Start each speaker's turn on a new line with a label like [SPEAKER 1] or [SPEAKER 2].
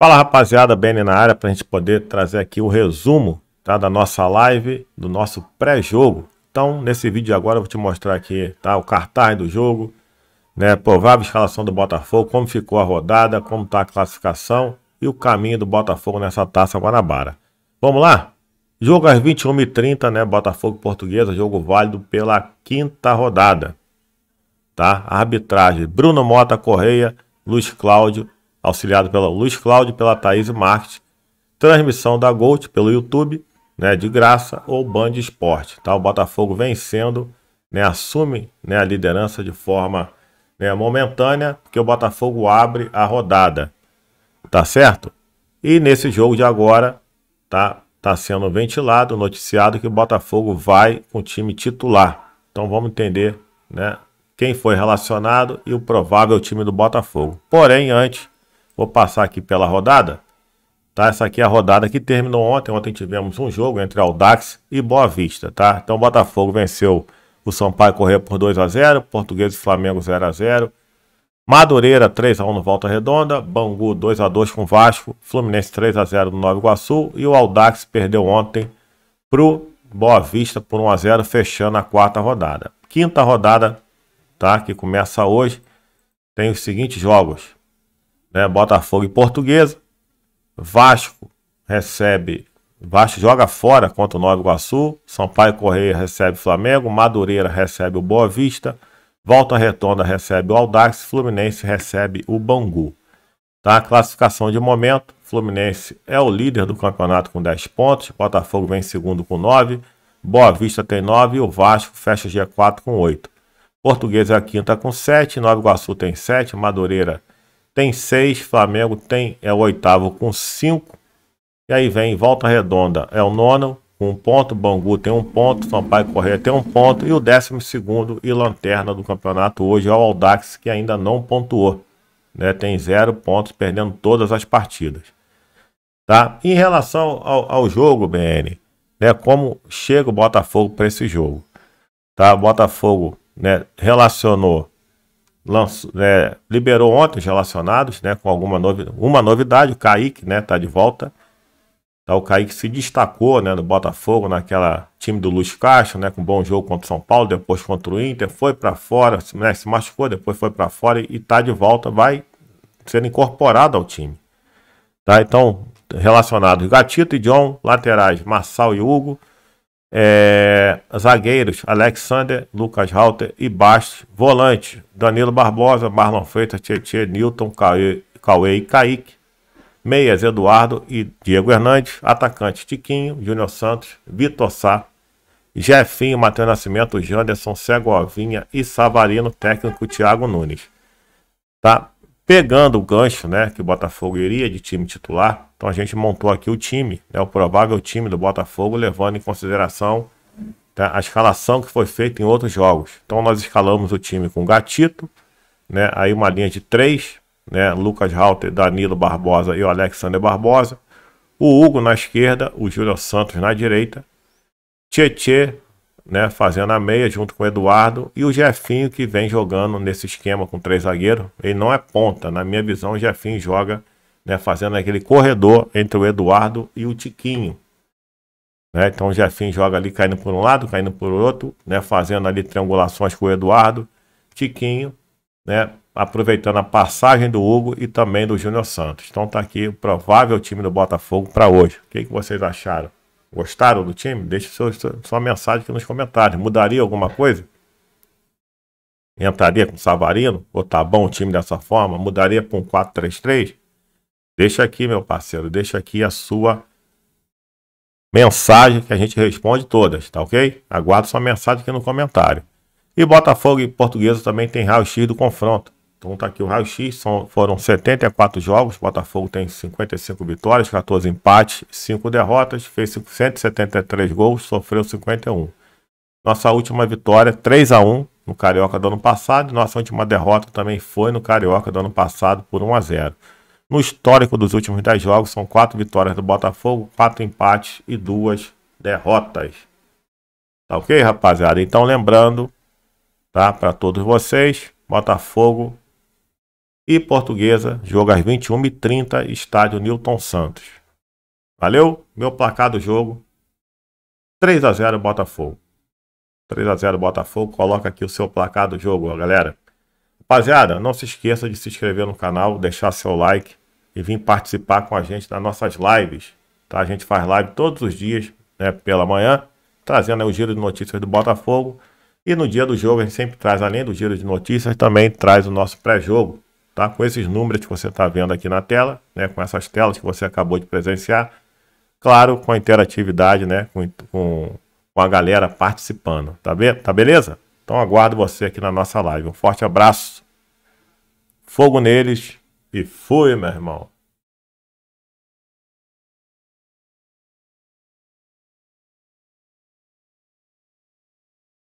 [SPEAKER 1] Fala rapaziada, Benny na área para a gente poder trazer aqui o resumo tá, da nossa live, do nosso pré-jogo. Então nesse vídeo agora eu vou te mostrar aqui tá, o cartaz do jogo, né, provável escalação do Botafogo, como ficou a rodada, como está a classificação e o caminho do Botafogo nessa Taça Guanabara. Vamos lá? Jogo às 21h30, né, Botafogo Portuguesa, jogo válido pela quinta rodada. Tá? Arbitragem, Bruno Mota Correia, Luiz Cláudio auxiliado pela Luiz Cláudio, pela Thaís Marques, transmissão da Gold pelo YouTube, né, de graça ou Band Esporte, tá? O Botafogo vencendo, né, assume, né, a liderança de forma, né, momentânea, porque o Botafogo abre a rodada. Tá certo? E nesse jogo de agora, tá? Tá sendo ventilado, noticiado que o Botafogo vai com o time titular. Então vamos entender, né, quem foi relacionado e o provável time do Botafogo. Porém, antes Vou passar aqui pela rodada. Tá? Essa aqui é a rodada que terminou ontem. Ontem tivemos um jogo entre Aldax e Boa Vista. Tá? Então o Botafogo venceu o Sampaio Correia por 2 a 0 Português e Flamengo 0 a 0 Madureira 3 a 1 no Volta Redonda, Bangu 2 a 2 com Vasco, Fluminense 3 a 0 no Nova Iguaçu e o Aldax perdeu ontem pro Boa Vista por 1 a 0, fechando a quarta rodada. Quinta rodada, tá, que começa hoje, tem os seguintes jogos: né? Botafogo e Portuguesa. Vasco recebe. Vasco joga fora contra o Nova Iguaçu. Sampaio Correia recebe Flamengo. Madureira recebe o Boa Vista. Volta Retonda recebe o Aldax. Fluminense recebe o Bangu. Tá? Classificação de momento: Fluminense é o líder do campeonato com 10 pontos. Botafogo vem segundo com 9. Boa Vista tem 9 e o Vasco fecha G4 com 8. Portuguesa é a quinta com 7, Nova Iguaçu tem 7, Madureira tem seis, Flamengo tem é o oitavo com cinco. E aí vem Volta Redonda, é o nono com um ponto, Bangu tem um ponto, Sampaio Correia tem um ponto e o décimo segundo e lanterna do campeonato hoje é o Aldax que ainda não pontuou, né? Tem zero pontos, perdendo todas as partidas, tá? Em relação ao, ao jogo, BN, né? Como chega o Botafogo para esse jogo, tá? O Botafogo, né? Relacionou lançou, né, liberou ontem os relacionados, né, com alguma novi uma novidade, o Kaique, né, tá de volta. Tá, o Kaique se destacou, né, no Botafogo, naquela time do Luiz Castro, né, com bom jogo contra o São Paulo, depois contra o Inter, foi para fora, né, se machucou, depois foi para fora e tá de volta, vai sendo incorporado ao time. Tá? Então, relacionados Gatito e John, laterais Marçal e Hugo, é, zagueiros, Alexander, Lucas Halter e Bastos. Volante, Danilo Barbosa, Marlon Freitas, Tietchan, Newton, Cauê, Cauê e Kaique. Meias, Eduardo e Diego Hernandes. Atacante, Tiquinho, Júnior Santos, Vitor Sá, Jefinho, Matheus Nascimento, Janderson, Segovinha e Savarino, técnico Thiago Nunes. Tá? Pegando o gancho, né, que o Botafogo iria de time titular, então a gente montou aqui o time, né, o provável time do Botafogo, levando em consideração tá, a escalação que foi feita em outros jogos. Então nós escalamos o time com Gatito, né, aí uma linha de três, né, Lucas Halter, Danilo Barbosa e o Alexander Barbosa, o Hugo na esquerda, o Júlio Santos na direita, Tietê, né, fazendo a meia junto com o Eduardo e o Jefinho que vem jogando nesse esquema com três zagueiros. Ele não é ponta, na minha visão, o Jefinho joga né, fazendo aquele corredor entre o Eduardo e o Tiquinho. Né? Então o Jefinho joga ali caindo por um lado, caindo por outro, né, fazendo ali triangulações com o Eduardo, Tiquinho, né, aproveitando a passagem do Hugo e também do Júnior Santos. Então está aqui o provável time do Botafogo para hoje. O que, que vocês acharam? Gostaram do time? Deixe sua, sua mensagem aqui nos comentários. Mudaria alguma coisa? Entraria com Savarino? Ou tá bom o time dessa forma? Mudaria para um 4-3-3? Deixa aqui, meu parceiro. Deixa aqui a sua mensagem que a gente responde todas, tá ok? Aguardo sua mensagem aqui no comentário. E Botafogo e Portuguesa também tem raio-x do confronto. Então tá aqui o raio-x, foram 74 jogos, Botafogo tem 55 vitórias, 14 empates, 5 derrotas, fez 173 gols, sofreu 51. Nossa última vitória, 3 x 1 no Carioca do ano passado, nossa última derrota também foi no Carioca do ano passado por 1 x 0. No histórico dos últimos 10 jogos, são 4 vitórias do Botafogo, 4 empates e 2 derrotas. Tá ok, rapaziada? Então lembrando, tá, para todos vocês, Botafogo e Portuguesa joga às 21h30, estádio Newton Santos. Valeu? Meu placar do jogo: 3 a 0 Botafogo. 3 a 0 Botafogo. Coloca aqui o seu placar do jogo, galera. Rapaziada, não se esqueça de se inscrever no canal, deixar seu like e vir participar com a gente das nossas lives. Tá? A gente faz live todos os dias né, pela manhã, trazendo aí, o giro de notícias do Botafogo. E no dia do jogo a gente sempre traz, além do giro de notícias, também traz o nosso pré-jogo tá? Com esses números que você está vendo aqui na tela, né? Com essas telas que você acabou de presenciar, claro, com a interatividade, né? Com, com, com a galera participando, tá, be tá beleza? Então aguardo você aqui na nossa live. Um forte abraço, fogo neles e fui, meu irmão.